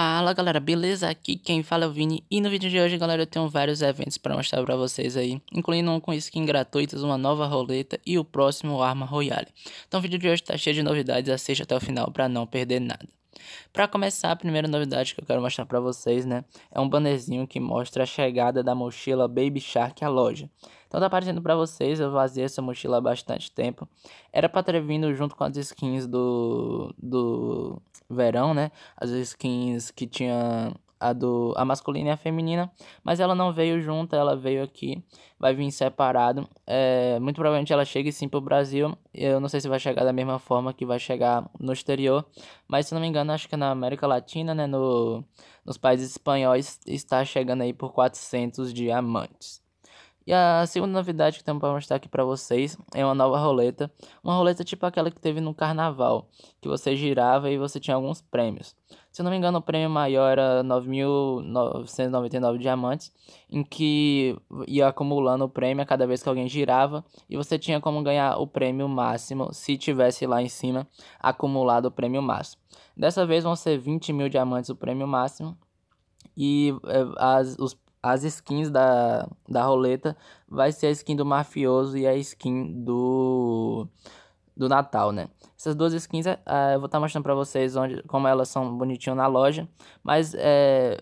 Fala galera, beleza? Aqui quem fala é o Vini e no vídeo de hoje, galera, eu tenho vários eventos para mostrar para vocês aí, incluindo um com skin gratuitas, uma nova roleta e o próximo Arma Royale. Então o vídeo de hoje tá cheio de novidades, assista até o final para não perder nada. Para começar, a primeira novidade que eu quero mostrar para vocês, né, é um bannerzinho que mostra a chegada da mochila Baby Shark à loja. Então tá aparecendo para vocês, eu vaziei essa mochila há bastante tempo. Era para ter vindo junto com as skins do do verão, né? As skins que tinha a do a masculina e a feminina, mas ela não veio junta, ela veio aqui, vai vir separado. É, muito provavelmente ela chegue sim pro Brasil. Eu não sei se vai chegar da mesma forma que vai chegar no exterior, mas se não me engano, acho que na América Latina, né, no, nos países espanhóis está chegando aí por 400 diamantes. E a segunda novidade que temos para mostrar aqui para vocês é uma nova roleta. Uma roleta tipo aquela que teve no carnaval, que você girava e você tinha alguns prêmios. Se eu não me engano, o prêmio maior era 9.999 diamantes, em que ia acumulando o prêmio a cada vez que alguém girava, e você tinha como ganhar o prêmio máximo se tivesse lá em cima acumulado o prêmio máximo. Dessa vez vão ser 20 mil diamantes o prêmio máximo, e eh, as, os, as skins da, da roleta vai ser a skin do mafioso e a skin do do Natal, né? Essas duas skins é, é, eu vou estar tá mostrando para vocês onde, como elas são bonitinho na loja, mas é,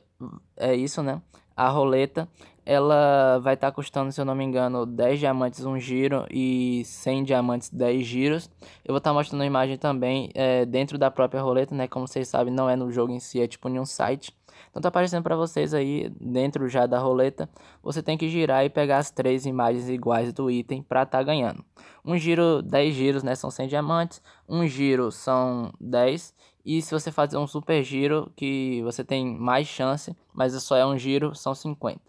é isso, né? A roleta, ela vai estar tá custando, se eu não me engano, 10 diamantes um giro e 100 diamantes 10 giros. Eu vou estar tá mostrando a imagem também é, dentro da própria roleta, né? Como vocês sabem, não é no jogo em si, é tipo em um site. Então tá aparecendo para vocês aí, dentro já da roleta, você tem que girar e pegar as três imagens iguais do item para estar tá ganhando. Um giro, 10 giros, né, são 100 diamantes. Um giro são 10 e se você fazer um super giro, que você tem mais chance, mas é só é um giro, são 50.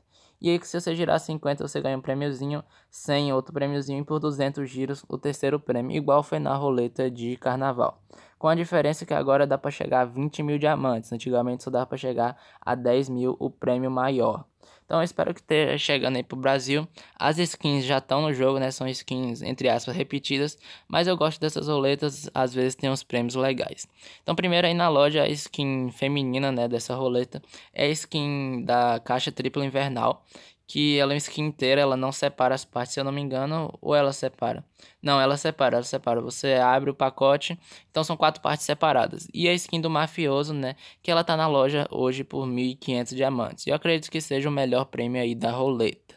E aí, se você girar 50, você ganha um prêmiozinho, 100 outro prêmiozinho, e por 200 giros, o terceiro prêmio, igual foi na roleta de carnaval. Com a diferença que agora dá para chegar a 20 mil diamantes, antigamente só dava para chegar a 10 mil o prêmio maior. Então eu espero que esteja chegando aí pro Brasil. As skins já estão no jogo, né? São skins, entre aspas, repetidas. Mas eu gosto dessas roletas, às vezes tem uns prêmios legais. Então, primeiro aí na loja, a skin feminina, né? Dessa roleta é a skin da caixa triplo invernal, que ela é uma skin inteira, ela não separa as partes, se eu não me engano, ou ela separa? Não, ela separa, ela separa. Você abre o pacote, então são quatro partes separadas. E a skin do mafioso, né, que ela tá na loja hoje por 1.500 diamantes. Eu acredito que seja o melhor prêmio aí da roleta.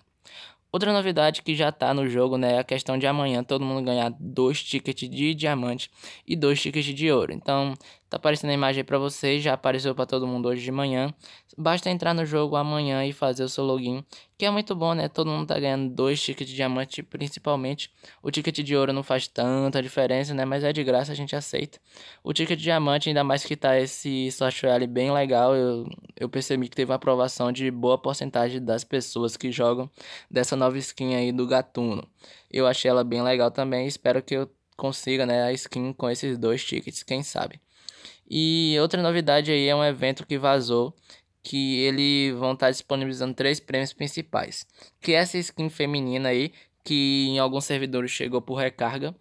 Outra novidade que já tá no jogo, né, é a questão de amanhã todo mundo ganhar dois tickets de diamante e dois tickets de ouro. Então, Tá aparecendo a imagem aí pra vocês, já apareceu para todo mundo hoje de manhã. Basta entrar no jogo amanhã e fazer o seu login, que é muito bom, né? Todo mundo tá ganhando dois tickets de diamante, principalmente. O ticket de ouro não faz tanta diferença, né? Mas é de graça, a gente aceita. O ticket de diamante, ainda mais que tá esse software ali bem legal, eu, eu percebi que teve uma aprovação de boa porcentagem das pessoas que jogam dessa nova skin aí do Gatuno. Eu achei ela bem legal também, espero que eu consiga, né, a skin com esses dois tickets, quem sabe. E outra novidade aí é um evento que vazou que ele vão estar tá disponibilizando três prêmios principais, que é essa skin feminina aí que em alguns servidores chegou por recarga,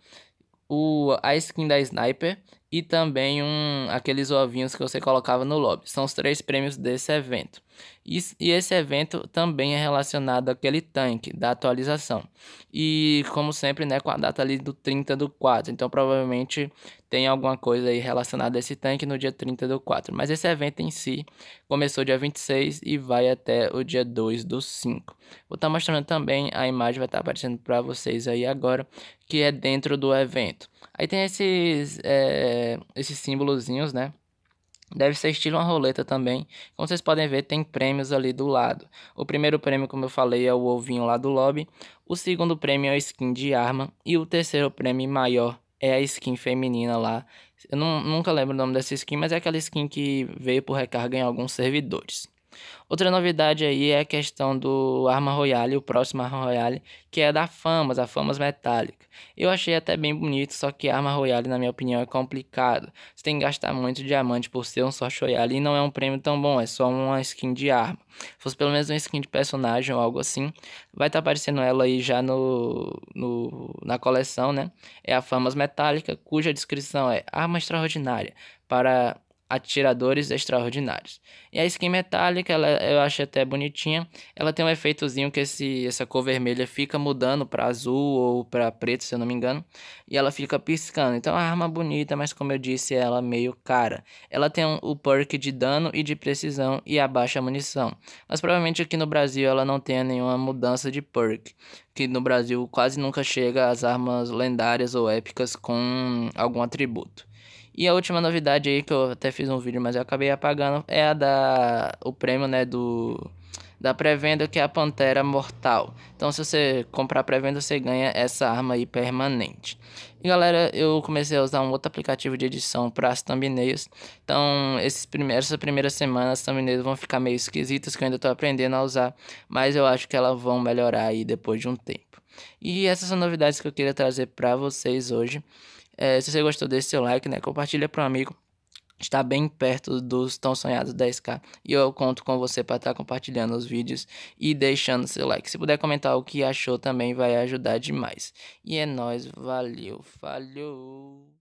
o a skin da sniper e também um, aqueles ovinhos que você colocava no lobby. São os três prêmios desse evento. E, e, esse evento também é relacionado àquele tanque da atualização. E como sempre, né, com a data ali do 30 do 4. Então provavelmente tem alguma coisa aí relacionada a esse tanque no dia 30 do 4. Mas esse evento em si começou dia 26 e vai até o dia 2 do 5. Vou estar tá mostrando também, a imagem vai estar tá aparecendo para vocês aí agora, que é dentro do evento. Aí tem esses... É é, esses símbolozinhos, né? Deve ser estilo uma roleta também. Como vocês podem ver, tem prêmios ali do lado. O primeiro prêmio, como eu falei, é o ovinho lá do lobby. O segundo prêmio é a skin de arma. E o terceiro prêmio maior é a skin feminina lá. Eu não, nunca lembro o nome dessa skin, mas é aquela skin que veio por recarga em alguns servidores. Outra novidade aí é a questão do Arma Royale, o próximo Arma Royale, que é da Famas, a Famas Metallica. Eu achei até bem bonito, só que Arma Royale, na minha opinião, é complicado. Você tem que gastar muito diamante por ser um só Royale e não é um prêmio tão bom, é só uma skin de arma. Se fosse pelo menos uma skin de personagem ou algo assim, vai estar tá aparecendo ela aí já no, no, na coleção, né? É a Famas Metallica, cuja descrição é arma extraordinária para atiradores extraordinários. E a skin metálica, ela, eu acho até bonitinha. Ela tem um efeitozinho que esse, essa cor vermelha fica mudando para azul ou para preto, se eu não me engano, e ela fica piscando. Então uma arma é bonita, mas como eu disse, ela é meio cara. Ela tem um, o perk de dano e de precisão e a baixa munição. Mas provavelmente aqui no Brasil ela não tenha nenhuma mudança de perk que no Brasil quase nunca chega às armas lendárias ou épicas com algum atributo. E a última novidade aí que eu até fiz um vídeo, mas eu acabei apagando, é a da o prêmio, né, do da pré-venda que é a Pantera Mortal. Então se você comprar pré-venda, você ganha essa arma aí permanente. E galera, eu comecei a usar um outro aplicativo de edição para as thumbnails. Então, esses primeiros, essa primeira semana as thumbnails vão ficar meio esquisitas, que eu ainda estou aprendendo a usar, mas eu acho que elas vão melhorar aí depois de um tempo. E essas são novidades que eu queria trazer para vocês hoje. É, se você gostou deixe seu like, né? Compartilha para um amigo. Está bem perto dos tão sonhados 10k. E eu conto com você para estar tá compartilhando os vídeos e deixando seu like. Se puder comentar o que achou também vai ajudar demais. E é nóis, valeu, falhou!